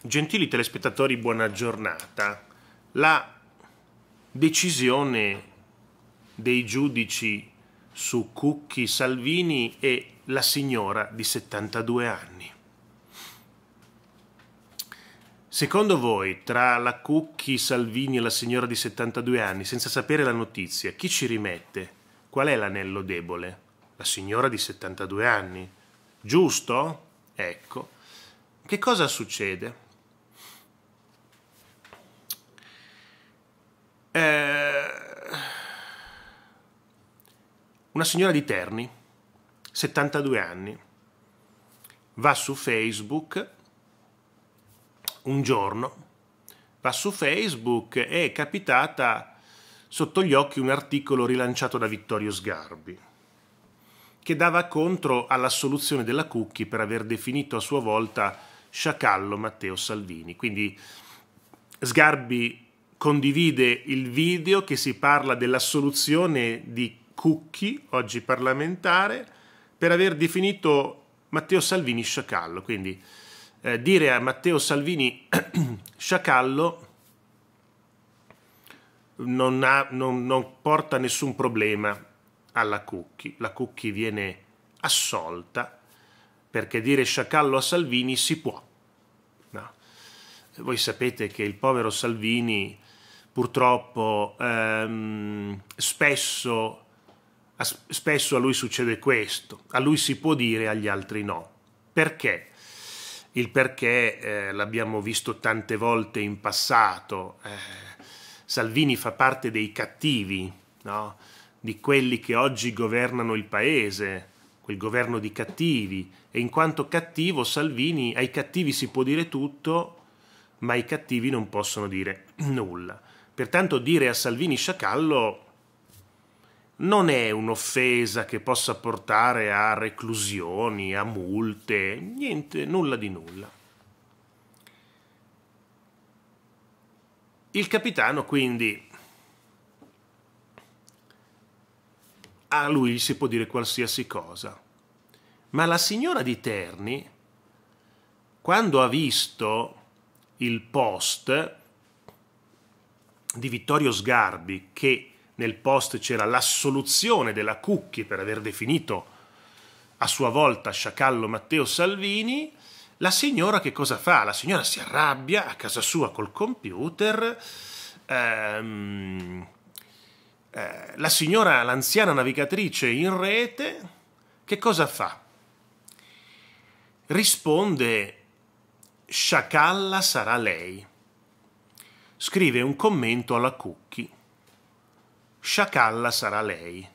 Gentili telespettatori, buona giornata. La decisione dei giudici su Cucchi Salvini e la signora di 72 anni. Secondo voi, tra la Cucchi Salvini e la signora di 72 anni, senza sapere la notizia, chi ci rimette? Qual è l'anello debole? La signora di 72 anni. Giusto? Ecco. Che cosa succede? Una signora di Terni, 72 anni, va su Facebook un giorno, va su Facebook e è capitata sotto gli occhi un articolo rilanciato da Vittorio Sgarbi che dava contro alla soluzione della Cucchi per aver definito a sua volta sciacallo Matteo Salvini. Quindi Sgarbi condivide il video che si parla della soluzione di Cucchi, oggi parlamentare, per aver definito Matteo Salvini sciacallo. Quindi eh, dire a Matteo Salvini sciacallo non, ha, non, non, porta nessun problema alla Cucchi. La Cucchi viene assolta perché dire sciacallo a Salvini si può. No. Voi sapete che il povero Salvini purtroppo ehm, spesso Spesso a lui succede questo, a lui si può dire, agli altri no. Perché? Il perché eh, l'abbiamo visto tante volte in passato. Eh, Salvini fa parte dei cattivi, no? di quelli che oggi governano il paese, quel governo di cattivi. E in quanto cattivo, Salvini, ai cattivi si può dire tutto, ma i cattivi non possono dire nulla. Pertanto dire a Salvini sciacallo non è un'offesa che possa portare a reclusioni, a multe, niente, nulla di nulla. Il capitano quindi a lui si può dire qualsiasi cosa, ma la signora di Terni, quando ha visto il post di Vittorio Sgarbi che nel post c'era l'assoluzione della Cucchi per aver definito a sua volta sciacallo Matteo Salvini, la signora che cosa fa? La signora si arrabbia a casa sua col computer. Ehm, eh, la signora, l'anziana navigatrice in rete, che cosa fa? Risponde: Sciacalla sarà lei. Scrive un commento alla Cucchi sciacalla sarà lei.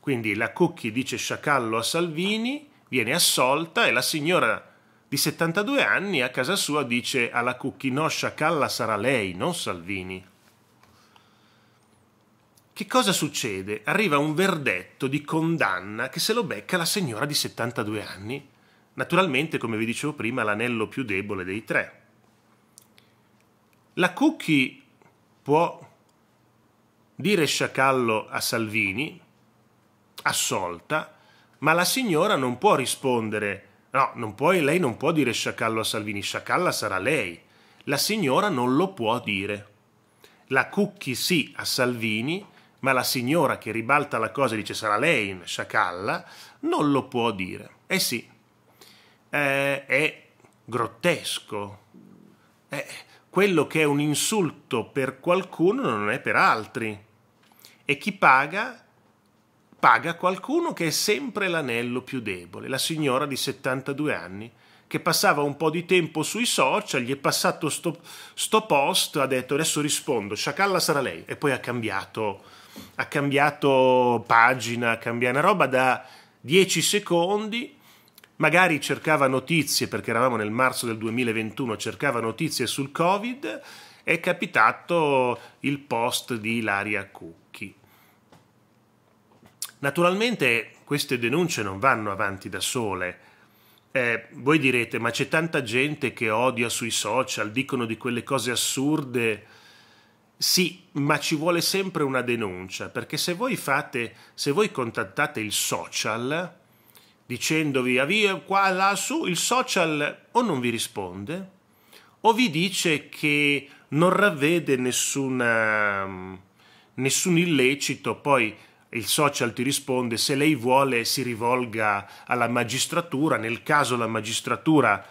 Quindi la Cucchi dice sciacallo a Salvini, viene assolta e la signora di 72 anni a casa sua dice alla Cucchi no, sciacalla sarà lei, non Salvini. Che cosa succede? Arriva un verdetto di condanna che se lo becca la signora di 72 anni. Naturalmente, come vi dicevo prima, l'anello più debole dei tre. La Cucchi può dire sciacallo a Salvini, assolta, ma la signora non può rispondere, no, non puoi, lei non può dire sciacallo a Salvini, sciacalla sarà lei. La signora non lo può dire. La Cucchi sì a Salvini, ma la signora che ribalta la cosa e dice sarà lei in sciacalla, non lo può dire. Eh sì, eh, è grottesco. Eh, quello che è un insulto per qualcuno non è per altri. E chi paga? Paga qualcuno che è sempre l'anello più debole, la signora di 72 anni, che passava un po' di tempo sui social, gli è passato sto, sto post, ha detto adesso rispondo, sciacalla sarà lei, e poi ha cambiato, ha cambiato pagina, cambia una roba da 10 secondi magari cercava notizie, perché eravamo nel marzo del 2021, cercava notizie sul Covid, è capitato il post di Ilaria Cucchi. Naturalmente queste denunce non vanno avanti da sole. Eh, voi direte, ma c'è tanta gente che odia sui social, dicono di quelle cose assurde. Sì, ma ci vuole sempre una denuncia, perché se voi fate, se voi contattate il social, dicendovi a via qua, là su il social o non vi risponde o vi dice che non ravvede nessuna, ehm, nessun illecito, poi il social ti risponde se lei vuole si rivolga alla magistratura, nel caso la magistratura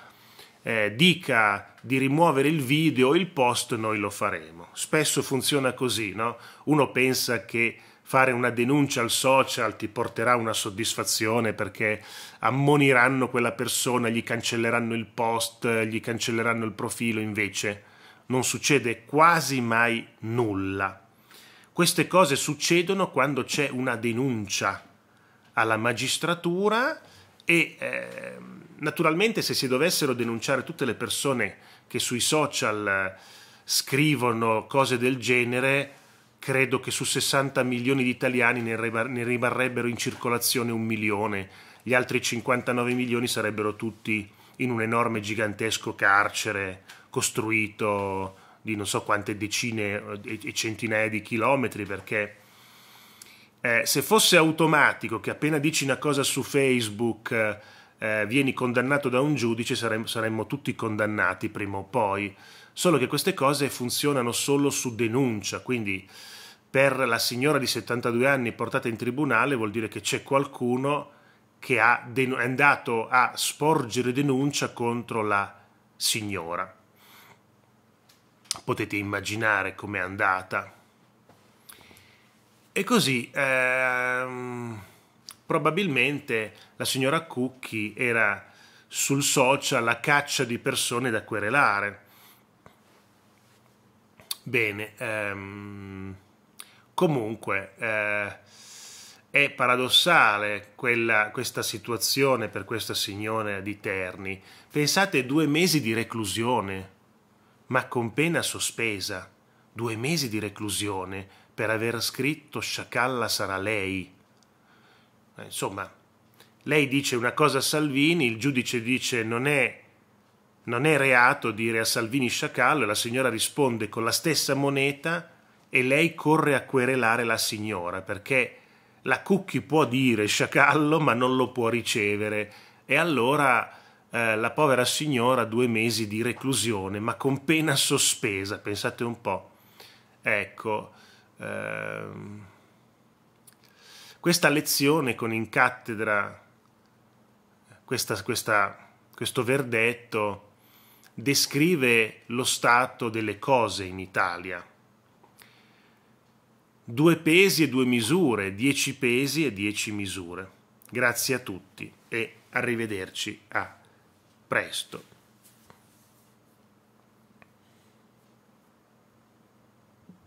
eh, dica di rimuovere il video il post, noi lo faremo. Spesso funziona così, no? Uno pensa che fare una denuncia al social ti porterà una soddisfazione perché ammoniranno quella persona, gli cancelleranno il post, gli cancelleranno il profilo, invece non succede quasi mai nulla. Queste cose succedono quando c'è una denuncia alla magistratura e eh, naturalmente se si dovessero denunciare tutte le persone che sui social eh, scrivono cose del genere, credo che su 60 milioni di italiani ne, rimar- ne rimarrebbero in circolazione un milione, gli altri 59 milioni sarebbero tutti in un enorme gigantesco carcere costruito di non so quante decine eh, e centinaia di chilometri perché eh, se fosse automatico che appena dici una cosa su Facebook eh, eh, vieni condannato da un giudice, saremmo, saremmo tutti condannati prima o poi. Solo che queste cose funzionano solo su denuncia, quindi per la signora di 72 anni portata in tribunale vuol dire che c'è qualcuno che è andato a sporgere denuncia contro la signora. Potete immaginare com'è andata. E così... Ehm probabilmente la signora Cucchi era sul social a caccia di persone da querelare. Bene, ehm, comunque eh, è paradossale quella, questa situazione per questa signora di Terni. Pensate due mesi di reclusione, ma con pena sospesa, due mesi di reclusione per aver scritto Sciacalla sarà lei eh, insomma, lei dice una cosa a Salvini, il giudice dice non è, non è reato dire a Salvini sciacallo e la signora risponde con la stessa moneta e lei corre a querelare la signora perché la Cucchi può dire sciacallo ma non lo può ricevere e allora eh, la povera signora ha due mesi di reclusione ma con pena sospesa, pensate un po'. Ecco. Ehm... Questa lezione con in cattedra, questa, questa, questo verdetto descrive lo stato delle cose in Italia. Due pesi e due misure, dieci pesi e dieci misure. Grazie a tutti e arrivederci a presto.